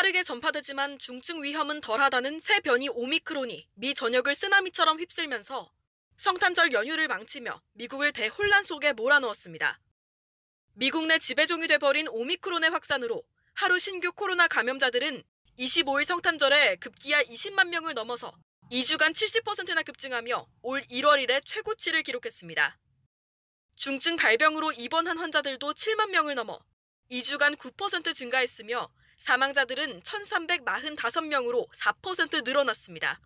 빠르게 전파되지만 중증 위험은 덜하다는 새 변이 오미크론이 미 전역을 쓰나미처럼 휩쓸면서 성탄절 연휴를 망치며 미국을 대혼란 속에 몰아넣었습니다. 미국 내 지배종이 돼버린 오미크론의 확산으로 하루 신규 코로나 감염자들은 25일 성탄절에 급기야 20만 명을 넘어서 2주간 70%나 급증하며 올 1월 1 일에 최고치를 기록했습니다. 중증 발병으로 입원한 환자들도 7만 명을 넘어 2주간 9% 증가했으며 사망자들은 1,345명으로 4% 늘어났습니다.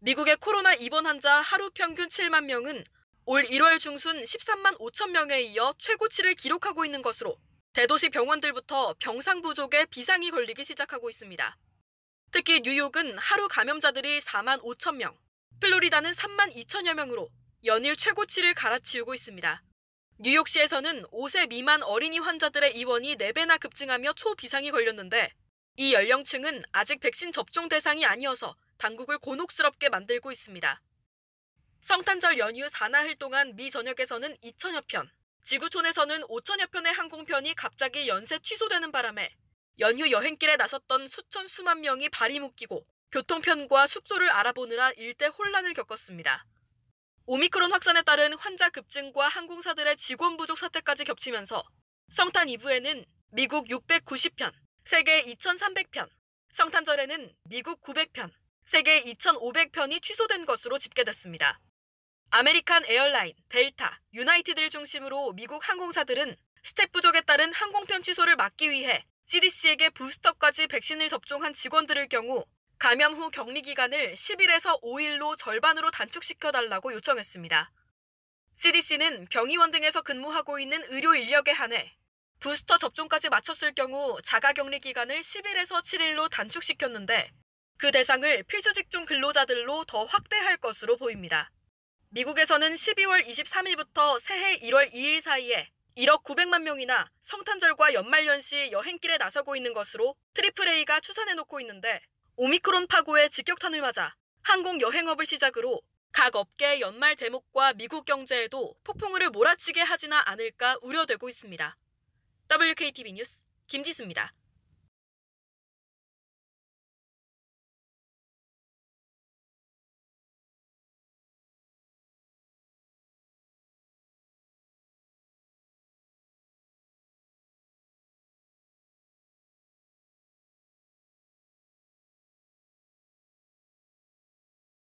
미국의 코로나 입원 환자 하루 평균 7만 명은 올 1월 중순 13만 5천 명에 이어 최고치를 기록하고 있는 것으로 대도시 병원들부터 병상 부족에 비상이 걸리기 시작하고 있습니다. 특히 뉴욕은 하루 감염자들이 4만 5천 명, 플로리다는 3만 2천여 명으로 연일 최고치를 갈아치우고 있습니다. 뉴욕시에서는 5세 미만 어린이 환자들의 입원이 4배나 급증하며 초비상이 걸렸는데 이 연령층은 아직 백신 접종 대상이 아니어서 당국을 곤혹스럽게 만들고 있습니다. 성탄절 연휴 4나흘 동안 미 전역에서는 2천여 편, 지구촌에서는 5천여 편의 항공편이 갑자기 연쇄 취소되는 바람에 연휴 여행길에 나섰던 수천 수만 명이 발이 묶이고 교통편과 숙소를 알아보느라 일대 혼란을 겪었습니다. 오미크론 확산에 따른 환자 급증과 항공사들의 직원 부족 사태까지 겹치면서 성탄 이브에는 미국 690편, 세계 2300편, 성탄절에는 미국 900편, 세계 2500편이 취소된 것으로 집계됐습니다. 아메리칸 에어라인, 델타, 유나이티드를 중심으로 미국 항공사들은 스텝 부족에 따른 항공편 취소를 막기 위해 CDC에게 부스터까지 백신을 접종한 직원들을 경우 감염 후 격리 기간을 10일에서 5일로 절반으로 단축시켜달라고 요청했습니다. CDC는 병의원 등에서 근무하고 있는 의료 인력에 한해 부스터 접종까지 마쳤을 경우 자가 격리 기간을 10일에서 7일로 단축시켰는데 그 대상을 필수 직종 근로자들로 더 확대할 것으로 보입니다. 미국에서는 12월 23일부터 새해 1월 2일 사이에 1억 900만 명이나 성탄절과 연말연시 여행길에 나서고 있는 것으로 트리플 A가 추산해 놓고 있는데 오미크론 파고의 직격탄을 맞아 항공 여행업을 시작으로 각 업계의 연말 대목과 미국 경제에도 폭풍우를 몰아치게 하지나 않을까 우려되고 있습니다. WKTV 뉴스 김지수입니다.